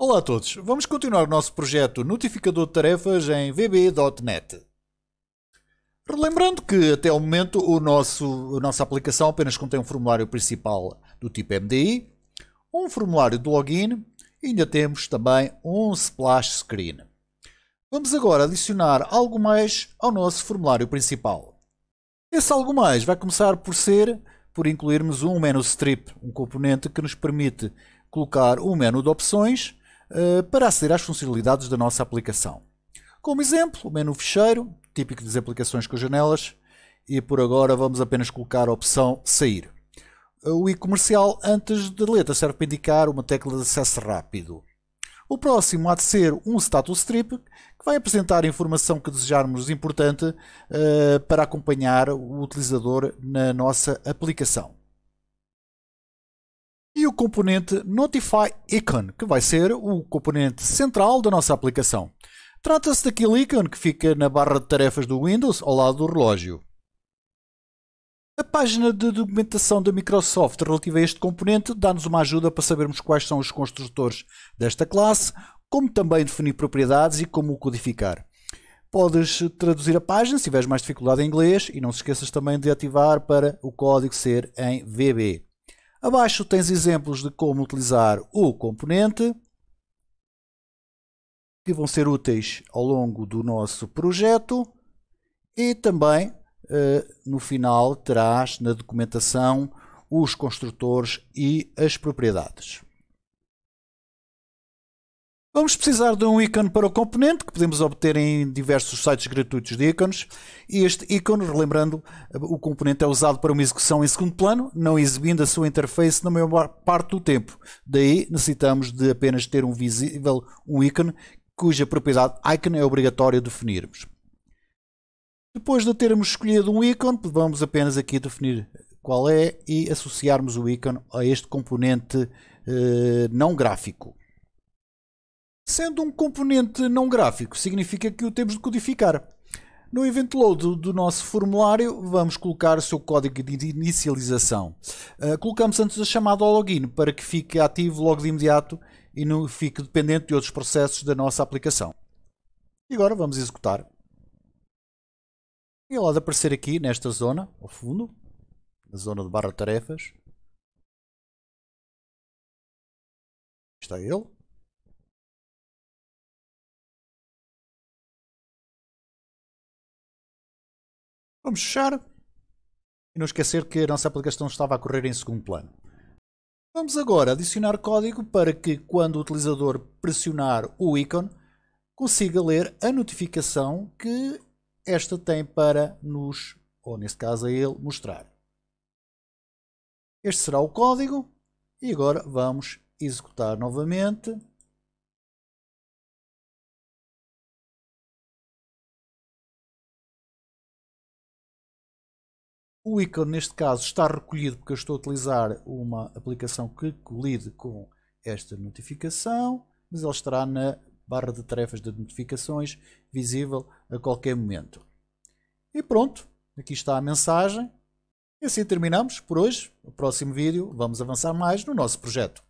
Olá a todos, vamos continuar o nosso projeto Notificador de Tarefas em vb.net. Relembrando que até o momento o nosso, a nossa aplicação apenas contém um formulário principal do tipo MDI, um formulário de login e ainda temos também um splash screen. Vamos agora adicionar algo mais ao nosso formulário principal. Esse algo mais vai começar por ser por incluirmos um menu strip, um componente que nos permite colocar um menu de opções eh, para aceder às funcionalidades da nossa aplicação. Como exemplo, o menu fecheiro, típico das aplicações com janelas, e por agora vamos apenas colocar a opção sair. Eh, o i comercial antes da letra serve para indicar uma tecla de acesso rápido. O próximo há de ser um status strip que vai apresentar a informação que desejarmos importante uh, para acompanhar o utilizador na nossa aplicação e o componente Notify Icon, que vai ser o componente central da nossa aplicação. Trata-se daquele ícone que fica na barra de tarefas do Windows ao lado do relógio. A página de documentação da Microsoft relativa a este componente dá-nos uma ajuda para sabermos quais são os construtores desta classe, como também definir propriedades e como o codificar. Podes traduzir a página se tiveres mais dificuldade em inglês e não se esqueças também de ativar para o código ser em VB. Abaixo tens exemplos de como utilizar o componente, que vão ser úteis ao longo do nosso projeto e também eh, no final terás na documentação os construtores e as propriedades. Vamos precisar de um ícone para o componente, que podemos obter em diversos sites gratuitos de ícones. E este ícone, relembrando, o componente é usado para uma execução em segundo plano, não exibindo a sua interface na maior parte do tempo. Daí necessitamos de apenas ter um visível, um ícone, cuja propriedade icon é obrigatório definirmos. Depois de termos escolhido um ícone, vamos apenas aqui definir qual é e associarmos o ícone a este componente eh, não gráfico. Sendo um componente não gráfico, significa que o temos de codificar. No event load do nosso formulário, vamos colocar o seu código de inicialização. Uh, colocamos antes a chamada ao login para que fique ativo logo de imediato e não fique dependente de outros processos da nossa aplicação. E agora vamos executar. E ela de aparecer aqui nesta zona, ao fundo, na zona de barra tarefas. Está ele. Vamos fechar e não esquecer que a nossa aplicação estava a correr em segundo plano. Vamos agora adicionar código para que quando o utilizador pressionar o ícone consiga ler a notificação que esta tem para nos, ou neste caso a ele, mostrar. Este será o código e agora vamos executar novamente. O ícone, neste caso, está recolhido porque eu estou a utilizar uma aplicação que colide com esta notificação, mas ele estará na barra de tarefas de notificações, visível a qualquer momento. E pronto, aqui está a mensagem. E assim terminamos por hoje. No próximo vídeo vamos avançar mais no nosso projeto.